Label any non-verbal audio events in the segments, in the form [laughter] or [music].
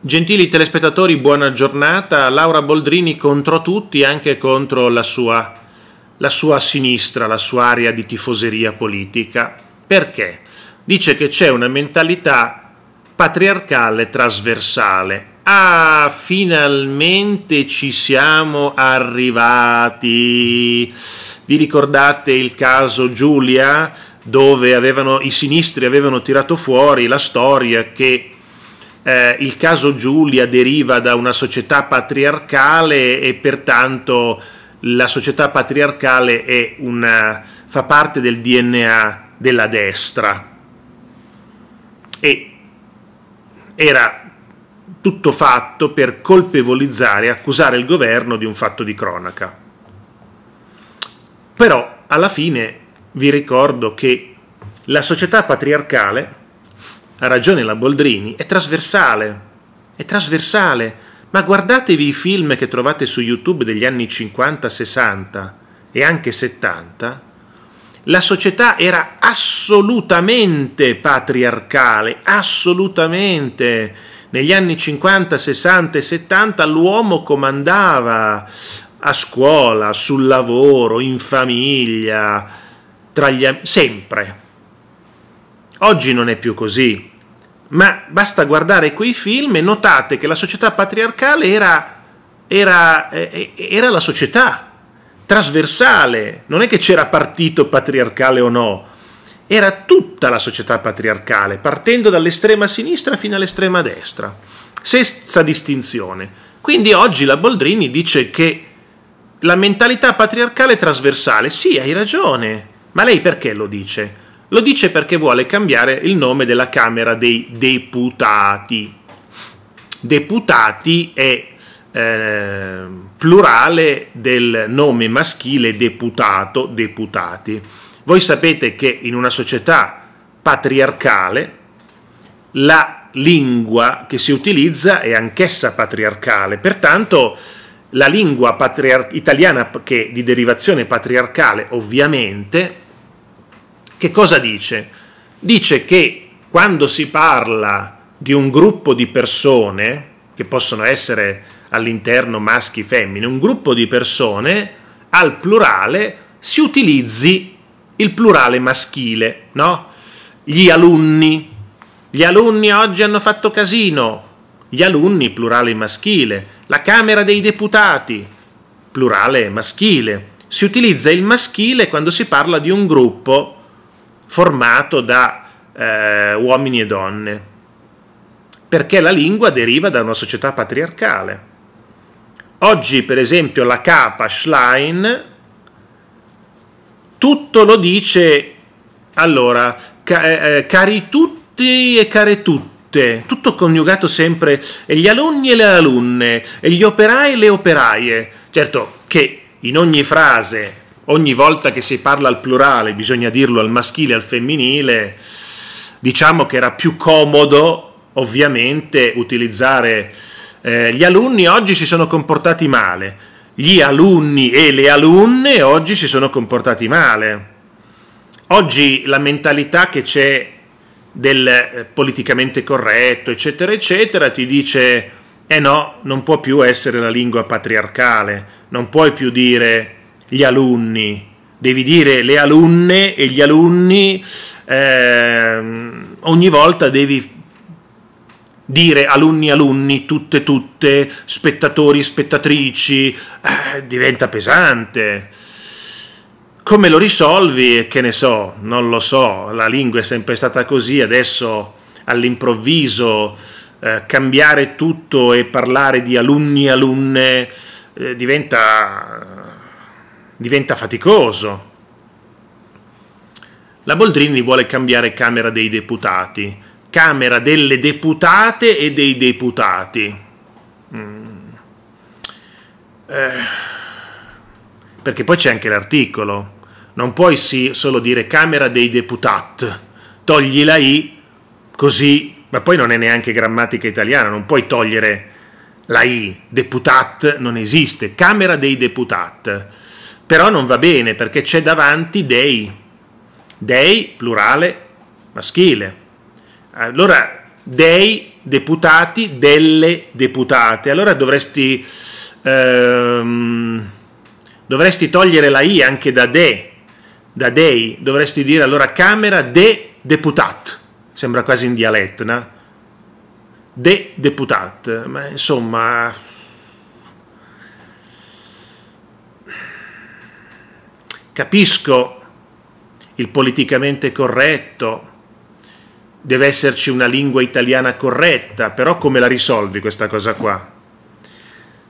Gentili telespettatori, buona giornata. Laura Boldrini contro tutti, anche contro la sua, la sua sinistra, la sua area di tifoseria politica. Perché? Dice che c'è una mentalità patriarcale trasversale. Ah, finalmente ci siamo arrivati. Vi ricordate il caso Giulia, dove avevano, i sinistri avevano tirato fuori la storia che eh, il caso Giulia deriva da una società patriarcale e pertanto la società patriarcale una, eh, fa parte del DNA della destra e era tutto fatto per colpevolizzare accusare il governo di un fatto di cronaca. Però alla fine vi ricordo che la società patriarcale ha ragione la Boldrini, è trasversale, è trasversale. Ma guardatevi i film che trovate su YouTube degli anni 50, 60 e anche 70, la società era assolutamente patriarcale, assolutamente. Negli anni 50, 60 e 70 l'uomo comandava a scuola, sul lavoro, in famiglia, tra gli amici, sempre Oggi non è più così, ma basta guardare quei film e notate che la società patriarcale era, era, eh, eh, era la società trasversale, non è che c'era partito patriarcale o no, era tutta la società patriarcale, partendo dall'estrema sinistra fino all'estrema destra, senza distinzione. Quindi oggi la Boldrini dice che la mentalità patriarcale è trasversale, sì, hai ragione, ma lei perché lo dice? Lo dice perché vuole cambiare il nome della Camera dei Deputati. Deputati è eh, plurale del nome maschile deputato, deputati. Voi sapete che in una società patriarcale la lingua che si utilizza è anch'essa patriarcale, pertanto la lingua italiana che di derivazione patriarcale ovviamente che cosa dice? Dice che quando si parla di un gruppo di persone, che possono essere all'interno maschi e femmine, un gruppo di persone, al plurale si utilizzi il plurale maschile, no? Gli alunni. Gli alunni oggi hanno fatto casino. Gli alunni, plurale maschile. La Camera dei Deputati, plurale maschile. Si utilizza il maschile quando si parla di un gruppo formato da eh, uomini e donne, perché la lingua deriva da una società patriarcale. Oggi, per esempio, la capa Schlein tutto lo dice, allora, eh, eh, cari tutti e care tutte, tutto coniugato sempre, e gli alunni e le alunne, e gli operai e le operaie. Certo che in ogni frase ogni volta che si parla al plurale bisogna dirlo al maschile e al femminile, diciamo che era più comodo ovviamente utilizzare eh, gli alunni oggi si sono comportati male, gli alunni e le alunne oggi si sono comportati male. Oggi la mentalità che c'è del eh, politicamente corretto, eccetera, eccetera, ti dice, eh no, non può più essere la lingua patriarcale, non puoi più dire gli alunni, devi dire le alunne e gli alunni, eh, ogni volta devi dire alunni alunni, tutte tutte, spettatori spettatrici, eh, diventa pesante. Come lo risolvi? Che ne so, non lo so, la lingua è sempre stata così, adesso all'improvviso eh, cambiare tutto e parlare di alunni alunne eh, diventa diventa faticoso. La Boldrini vuole cambiare Camera dei Deputati, Camera delle Deputate e dei Deputati. Mm. Eh. Perché poi c'è anche l'articolo. Non puoi sì, solo dire Camera dei Deputati, togli la I così, ma poi non è neanche grammatica italiana, non puoi togliere la I, deputat non esiste, Camera dei Deputati però non va bene perché c'è davanti dei, dei plurale maschile. Allora, dei deputati, delle deputate. Allora dovresti, ehm, dovresti togliere la i anche da de, da dei, dovresti dire allora Camera de deputat, sembra quasi in dialetto, no? De deputat, ma insomma Capisco il politicamente corretto, deve esserci una lingua italiana corretta, però come la risolvi questa cosa qua?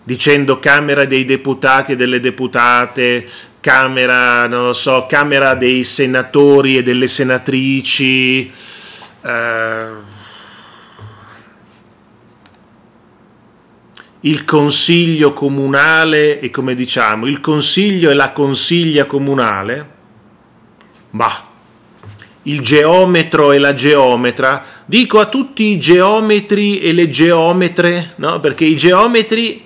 Dicendo Camera dei deputati e delle deputate, Camera, non lo so, Camera dei senatori e delle senatrici. Eh, il consiglio comunale e come diciamo il consiglio e la consiglia comunale, ma il geometro e la geometra, dico a tutti i geometri e le geometre, no? perché i geometri,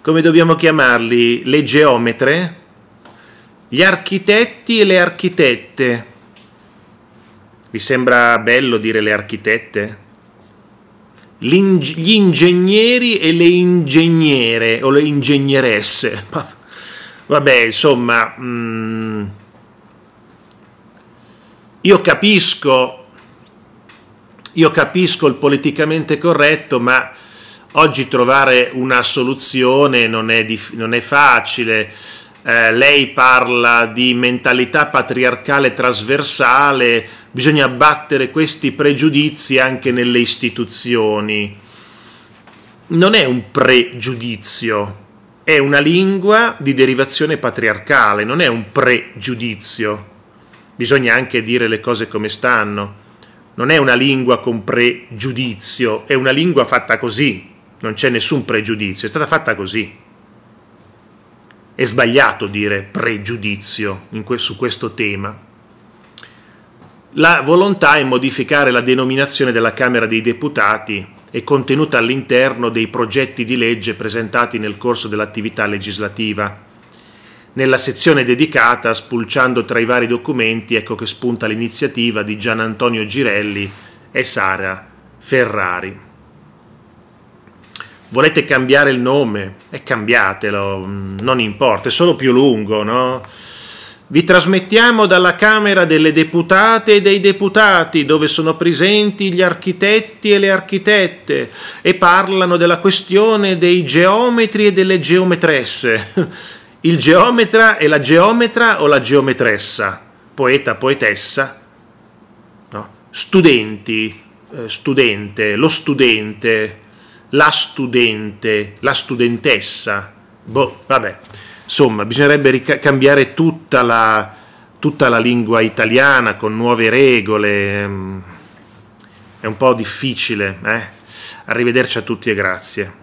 come dobbiamo chiamarli, le geometre, gli architetti e le architette. Vi sembra bello dire le architette? gli ingegneri e le ingegnere o le ingegneresse. Ma, vabbè, insomma, mh, mm, io capisco, io capisco il politicamente corretto, ma oggi trovare una soluzione non è, dif- non è facile eh, lei parla di mentalità patriarcale trasversale, bisogna abbattere questi pregiudizi anche nelle istituzioni. Non è un pregiudizio, è una lingua di derivazione patriarcale, non è un pregiudizio. Bisogna anche dire le cose come stanno. Non è una lingua con pregiudizio, è una lingua fatta così, non c'è nessun pregiudizio, è stata fatta così. È sbagliato dire pregiudizio questo, su questo tema. La volontà è modificare la denominazione della Camera dei Deputati e contenuta all'interno dei progetti di legge presentati nel corso dell'attività legislativa. Nella sezione dedicata, spulciando tra i vari documenti, ecco che spunta l'iniziativa di Gian Antonio Girelli e Sara Ferrari volete cambiare il nome e eh, cambiatelo, mm, non importa, è solo più lungo, no? Vi trasmettiamo dalla Camera delle Deputate e dei Deputati, dove sono presenti gli architetti e le architette e parlano della questione dei geometri e delle geometresse. [laughs] Il geometra è la geometra o la geometressa, poeta, poetessa, no? studenti, eh, studente, lo studente, la studente, la studentessa. Boh, vabbè, insomma, bisognerebbe cambiare tutta la, tutta la, lingua italiana con nuove regole. Ehm, è un po' difficile, eh? Arrivederci a tutti e grazie.